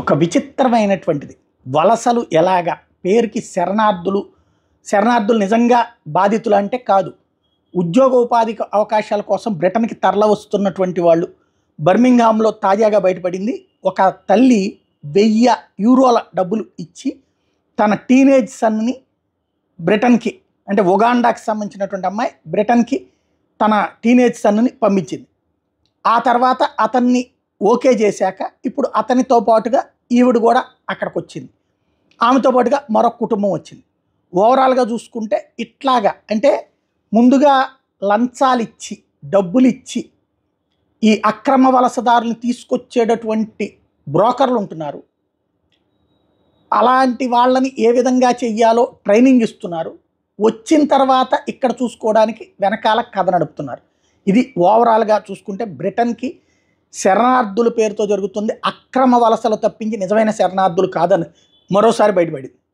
ఒక విచిత్రమైనటువంటిది వలసలు ఎలాగ పేరుకి శరణార్థులు శరణార్థులు నిజంగా బాధితులు అంటే కాదు ఉద్యోగ ఉపాధి అవకాశాల కోసం బ్రిటన్కి తరల వస్తున్నటువంటి వాళ్ళు బర్మింగ్హామ్లో తాజాగా బయటపడింది ఒక తల్లి వెయ్యి యూరోల డబ్బులు ఇచ్చి తన టీనేజ్ సన్ని బ్రిటన్కి అంటే ఒగాండాకి సంబంధించినటువంటి అమ్మాయి బ్రిటన్కి తన టీనేజ్ సన్ని పంపించింది ఆ తర్వాత అతన్ని ఓకే చేశాక ఇప్పుడు అతనితో పాటుగా ఈవిడ కూడా అక్కడికి వచ్చింది ఆమెతో పాటుగా మరొక కుటుంబం వచ్చింది ఓవరాల్గా చూసుకుంటే ఇట్లాగా అంటే ముందుగా లంచాలు ఇచ్చి డబ్బులు ఇచ్చి ఈ అక్రమ వలసదారులను తీసుకొచ్చేటటువంటి బ్రోకర్లు ఉంటున్నారు అలాంటి వాళ్ళని ఏ విధంగా చెయ్యాలో ట్రైనింగ్ ఇస్తున్నారు వచ్చిన తర్వాత ఇక్కడ చూసుకోవడానికి వెనకాల కథ నడుపుతున్నారు ఇది ఓవరాల్గా చూసుకుంటే బ్రిటన్కి శరణార్థుల పేరుతో జరుగుతుంది అక్రమ వలసలు తప్పించి నిజమైన శరణార్థులు కాదని మరోసారి బయటపడింది